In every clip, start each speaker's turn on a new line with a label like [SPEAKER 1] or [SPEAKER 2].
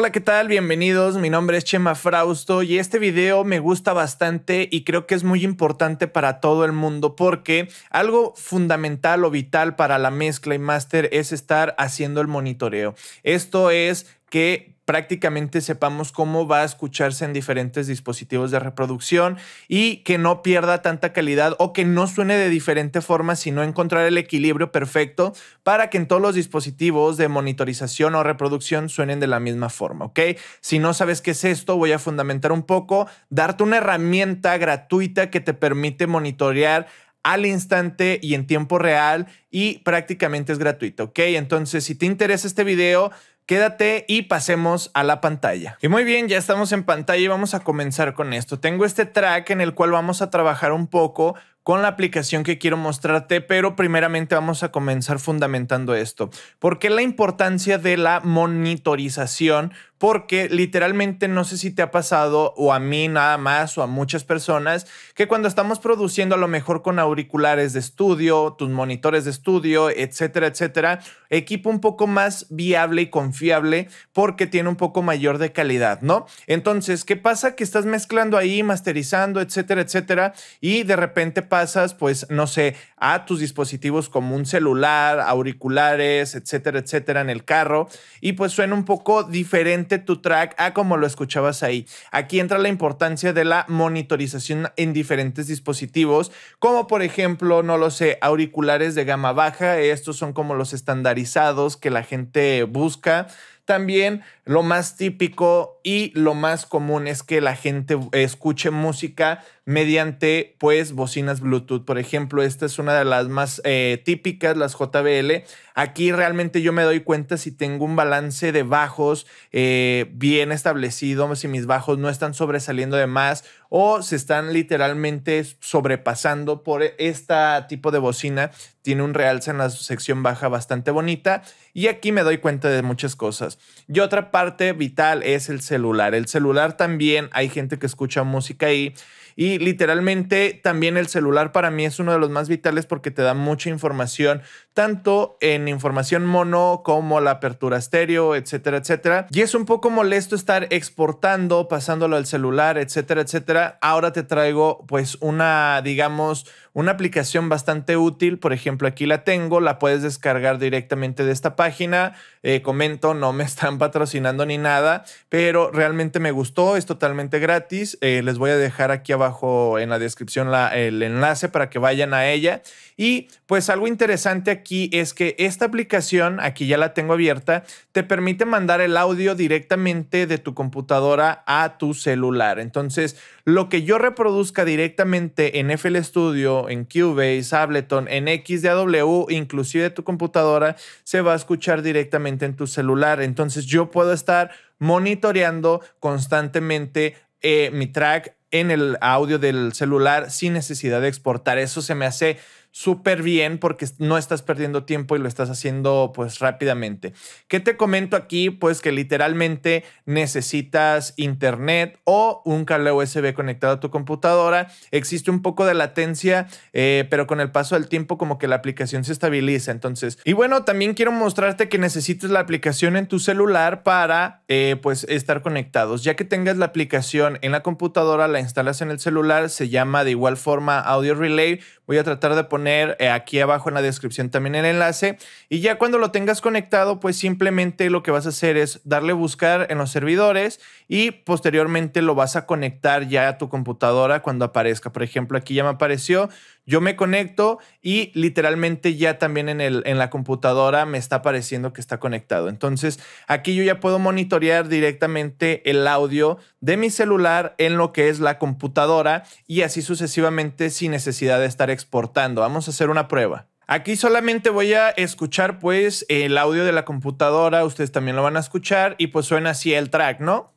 [SPEAKER 1] Hola, ¿qué tal? Bienvenidos. Mi nombre es Chema Frausto y este video me gusta bastante y creo que es muy importante para todo el mundo porque algo fundamental o vital para la mezcla y máster es estar haciendo el monitoreo. Esto es que prácticamente sepamos cómo va a escucharse en diferentes dispositivos de reproducción y que no pierda tanta calidad o que no suene de diferente forma, sino encontrar el equilibrio perfecto para que en todos los dispositivos de monitorización o reproducción suenen de la misma forma, ¿ok? Si no sabes qué es esto, voy a fundamentar un poco, darte una herramienta gratuita que te permite monitorear al instante y en tiempo real y prácticamente es gratuito, ¿ok? Entonces, si te interesa este video, Quédate y pasemos a la pantalla. Y muy bien, ya estamos en pantalla y vamos a comenzar con esto. Tengo este track en el cual vamos a trabajar un poco con la aplicación que quiero mostrarte, pero primeramente vamos a comenzar fundamentando esto. ¿Por qué la importancia de la monitorización? Porque literalmente no sé si te ha pasado o a mí nada más o a muchas personas que cuando estamos produciendo a lo mejor con auriculares de estudio, tus monitores de estudio, etcétera, etcétera, equipo un poco más viable y confiable porque tiene un poco mayor de calidad, ¿no? Entonces, ¿qué pasa? Que estás mezclando ahí, masterizando, etcétera, etcétera, y de repente pasa pasas, pues, no sé, a tus dispositivos como un celular, auriculares, etcétera, etcétera, en el carro. Y pues suena un poco diferente tu track a como lo escuchabas ahí. Aquí entra la importancia de la monitorización en diferentes dispositivos, como por ejemplo, no lo sé, auriculares de gama baja. Estos son como los estandarizados que la gente busca. También lo más típico y lo más común es que la gente escuche música mediante pues bocinas Bluetooth. Por ejemplo, esta es una de las más eh, típicas, las JBL. Aquí realmente yo me doy cuenta si tengo un balance de bajos eh, bien establecido, si mis bajos no están sobresaliendo de más o se están literalmente sobrepasando por este tipo de bocina. Tiene un realce en la sección baja bastante bonita y aquí me doy cuenta de muchas cosas. Y otra parte vital es el celular. El celular también, hay gente que escucha música ahí. Y literalmente también el celular para mí es uno de los más vitales porque te da mucha información, tanto en información mono como la apertura estéreo, etcétera, etcétera. Y es un poco molesto estar exportando, pasándolo al celular, etcétera, etcétera. Ahora te traigo pues una, digamos, una aplicación bastante útil, por ejemplo, aquí la tengo, la puedes descargar directamente de esta página. Eh, comento, no me están patrocinando ni nada, pero realmente me gustó, es totalmente gratis. Eh, les voy a dejar aquí abajo en la descripción el enlace para que vayan a ella y pues algo interesante aquí es que esta aplicación, aquí ya la tengo abierta, te permite mandar el audio directamente de tu computadora a tu celular. Entonces, lo que yo reproduzca directamente en FL Studio, en Cubase, Ableton, en XDAW, inclusive tu computadora, se va a escuchar directamente en tu celular. Entonces, yo puedo estar monitoreando constantemente eh, mi track en el audio del celular sin necesidad de exportar. Eso se me hace súper bien porque no estás perdiendo tiempo y lo estás haciendo pues rápidamente. ¿Qué te comento aquí? Pues que literalmente necesitas internet o un cable USB conectado a tu computadora. Existe un poco de latencia, eh, pero con el paso del tiempo como que la aplicación se estabiliza. Entonces, y bueno, también quiero mostrarte que necesitas la aplicación en tu celular para eh, pues estar conectados. Ya que tengas la aplicación en la computadora, la instalas en el celular, se llama de igual forma Audio Relay. Voy a tratar de poner eh, aquí abajo en la descripción también el enlace. Y ya cuando lo tengas conectado, pues simplemente lo que vas a hacer es darle buscar en los servidores y posteriormente lo vas a conectar ya a tu computadora cuando aparezca. Por ejemplo, aquí ya me apareció. Yo me conecto y literalmente ya también en, el, en la computadora me está apareciendo que está conectado. Entonces aquí yo ya puedo monitorear directamente el audio de mi celular en lo que es la computadora y así sucesivamente sin necesidad de estar exportando. Vamos a hacer una prueba. Aquí solamente voy a escuchar pues el audio de la computadora, ustedes también lo van a escuchar y pues suena así el track, ¿no?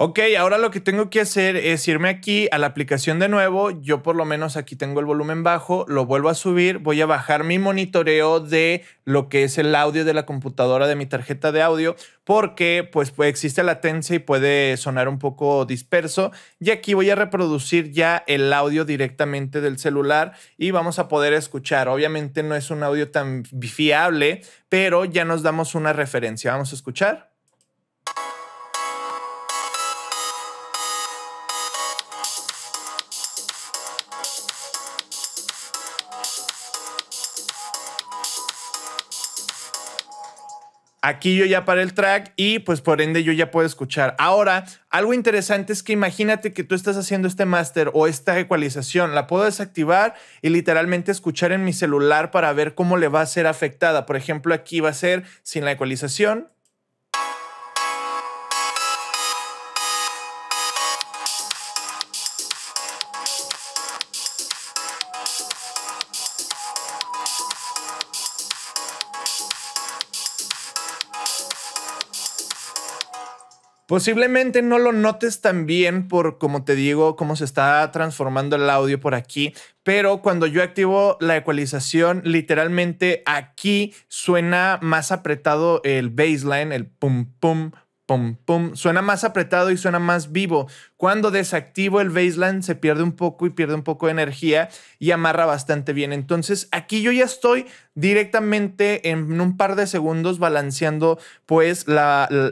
[SPEAKER 1] Ok, ahora lo que tengo que hacer es irme aquí a la aplicación de nuevo. Yo por lo menos aquí tengo el volumen bajo, lo vuelvo a subir, voy a bajar mi monitoreo de lo que es el audio de la computadora de mi tarjeta de audio porque pues, existe latencia y puede sonar un poco disperso. Y aquí voy a reproducir ya el audio directamente del celular y vamos a poder escuchar. Obviamente no es un audio tan fiable, pero ya nos damos una referencia. Vamos a escuchar. Aquí yo ya paré el track y pues por ende yo ya puedo escuchar. Ahora, algo interesante es que imagínate que tú estás haciendo este máster o esta ecualización, la puedo desactivar y literalmente escuchar en mi celular para ver cómo le va a ser afectada. Por ejemplo, aquí va a ser sin la ecualización, Posiblemente no lo notes tan bien por, como te digo, cómo se está transformando el audio por aquí, pero cuando yo activo la ecualización, literalmente aquí suena más apretado el baseline, el pum pum pum, pum, suena más apretado y suena más vivo. Cuando desactivo el baseline se pierde un poco y pierde un poco de energía y amarra bastante bien. Entonces aquí yo ya estoy directamente en un par de segundos balanceando pues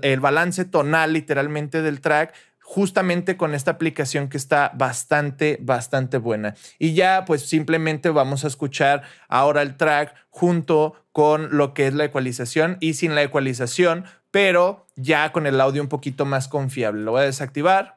[SPEAKER 1] el balance tonal literalmente del track justamente con esta aplicación que está bastante, bastante buena. Y ya pues simplemente vamos a escuchar ahora el track junto con lo que es la ecualización y sin la ecualización, pero ya con el audio un poquito más confiable. Lo voy a desactivar.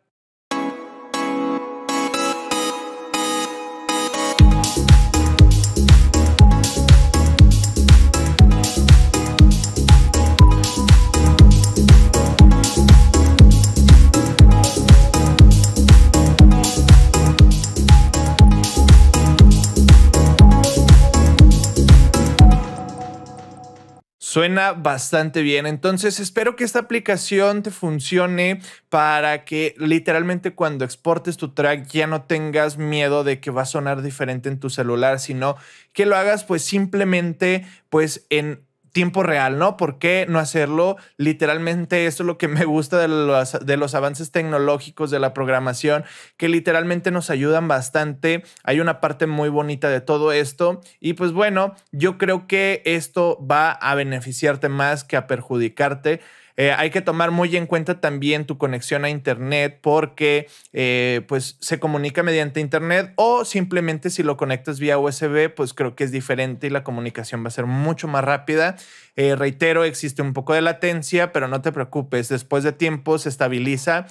[SPEAKER 1] bastante bien. Entonces espero que esta aplicación te funcione para que literalmente cuando exportes tu track ya no tengas miedo de que va a sonar diferente en tu celular, sino que lo hagas pues simplemente pues en tiempo real, ¿no? ¿Por qué no hacerlo? Literalmente, esto es lo que me gusta de los, de los, avances tecnológicos, de la programación, que literalmente nos ayudan bastante. Hay una parte muy bonita de todo esto. Y pues bueno, yo creo que esto va a beneficiarte más que a perjudicarte. Eh, hay que tomar muy en cuenta también tu conexión a Internet porque eh, pues se comunica mediante Internet o simplemente si lo conectas vía USB, pues creo que es diferente y la comunicación va a ser mucho más rápida. Eh, reitero, existe un poco de latencia, pero no te preocupes, después de tiempo se estabiliza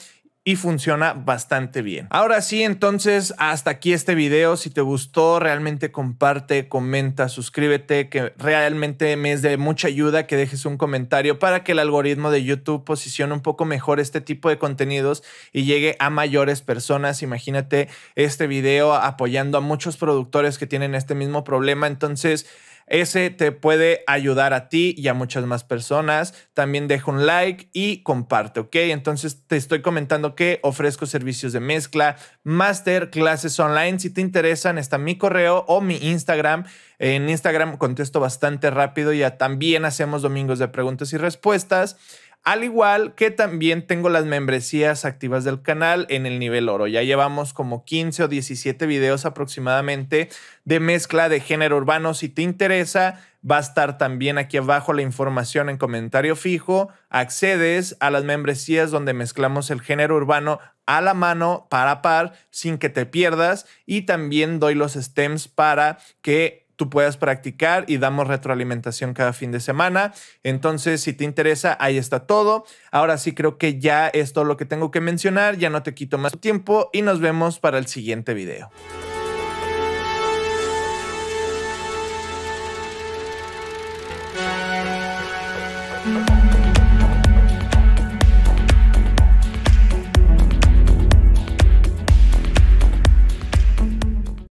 [SPEAKER 1] y funciona bastante bien. Ahora sí, entonces hasta aquí este video. Si te gustó, realmente comparte, comenta, suscríbete, que realmente me es de mucha ayuda que dejes un comentario para que el algoritmo de YouTube posicione un poco mejor este tipo de contenidos y llegue a mayores personas. Imagínate este video apoyando a muchos productores que tienen este mismo problema. Entonces, ese te puede ayudar a ti y a muchas más personas. También deja un like y comparte, ¿ok? Entonces te estoy comentando que ofrezco servicios de mezcla, master, clases online. Si te interesan, está mi correo o mi Instagram. En Instagram contesto bastante rápido. Ya también hacemos domingos de preguntas y respuestas. Al igual que también tengo las membresías activas del canal en el nivel oro. Ya llevamos como 15 o 17 videos aproximadamente de mezcla de género urbano. Si te interesa, va a estar también aquí abajo la información en comentario fijo. Accedes a las membresías donde mezclamos el género urbano a la mano, para par, sin que te pierdas. Y también doy los stems para que tú puedas practicar y damos retroalimentación cada fin de semana. Entonces, si te interesa, ahí está todo. Ahora sí creo que ya es todo lo que tengo que mencionar, ya no te quito más tiempo y nos vemos para el siguiente video.